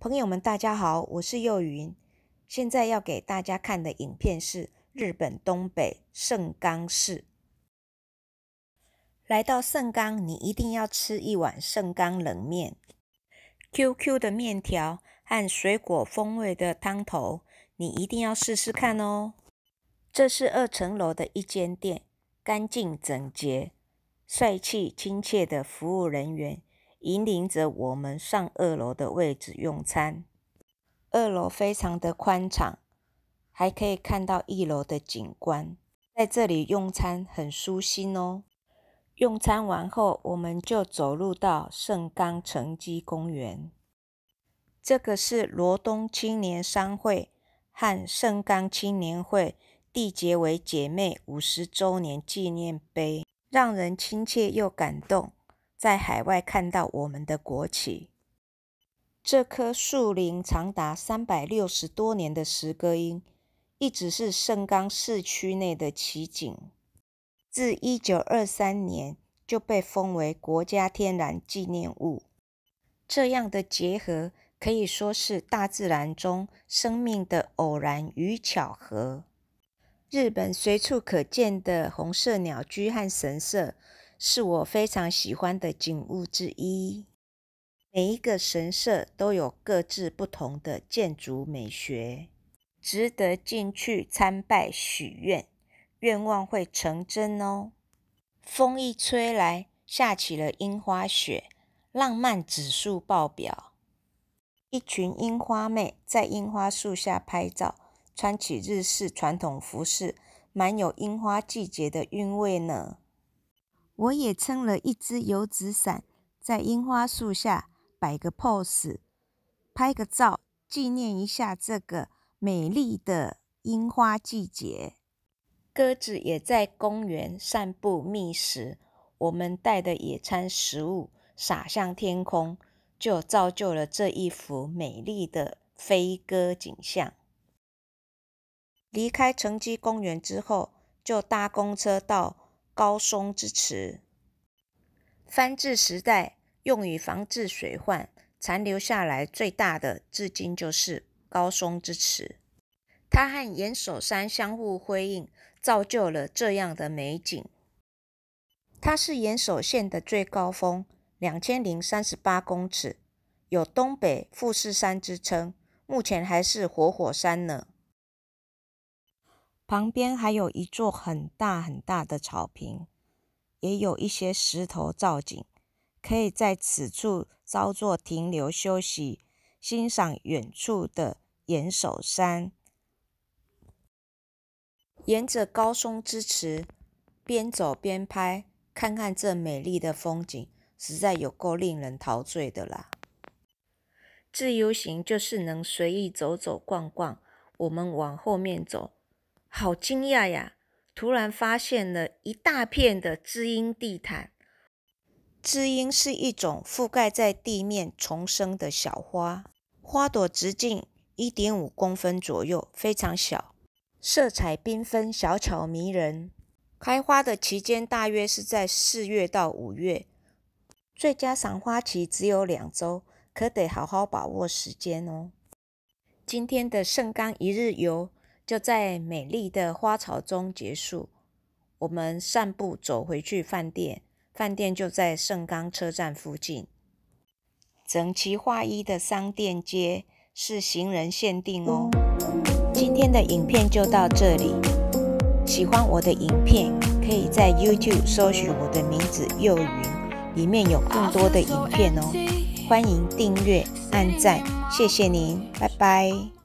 朋友们，大家好，我是幼云。现在要给大家看的影片是日本东北盛冈市。来到盛冈，你一定要吃一碗盛冈冷面，QQ 的面条和水果风味的汤头，你一定要试试看哦。这是二层楼的一间店，干净整洁，帅气亲切的服务人员。引领着我们上二楼的位置用餐，二楼非常的宽敞，还可以看到一楼的景观，在这里用餐很舒心哦。用餐完后，我们就走入到圣冈城基公园，这个是罗东青年商会和圣冈青年会缔结为姐妹五十周年纪念碑，让人亲切又感动。在海外看到我们的国旗。这棵树龄长达三百六十多年的石歌樱，一直是盛冈市区内的奇景。自一九二三年就被封为国家天然纪念物。这样的结合可以说是大自然中生命的偶然与巧合。日本随处可见的红色鸟居和神社。是我非常喜欢的景物之一。每一个神社都有各自不同的建筑美学，值得进去参拜许愿，愿望会成真哦。风一吹来，下起了樱花雪，浪漫指数爆表。一群樱花妹在樱花树下拍照，穿起日式传统服饰，蛮有樱花季节的韵味呢。我也撑了一支油纸伞，在樱花树下摆个 pose，拍个照，纪念一下这个美丽的樱花季节。鸽子也在公园散步觅食，我们带的野餐食物撒向天空，就造就了这一幅美丽的飞鸽景象。离开城基公园之后，就搭公车到。高松之池，藩治时代用于防治水患，残留下来最大的，至今就是高松之池。它和岩手山相互辉映，造就了这样的美景。它是岩手县的最高峰，两千零三十八公尺，有东北富士山之称，目前还是活火山呢。旁边还有一座很大很大的草坪，也有一些石头造景，可以在此处稍作停留休息，欣赏远处的岩手山。沿着高松之池边走边拍，看看这美丽的风景，实在有够令人陶醉的啦！自由行就是能随意走走逛逛，我们往后面走。好惊讶呀！突然发现了一大片的知音地毯。知音是一种覆盖在地面重生的小花，花朵直径一点五公分左右，非常小，色彩缤纷，小巧迷人。开花的期间大约是在四月到五月，最佳赏花期只有两周，可得好好把握时间哦。今天的圣冈一日游。就在美丽的花草中结束，我们散步走回去饭店。饭店就在盛冈车站附近，整齐划一的商店街是行人限定哦。今天的影片就到这里，喜欢我的影片可以在 YouTube 搜寻我的名字幼云，里面有更多的影片哦。欢迎订阅、按赞，谢谢您，拜拜。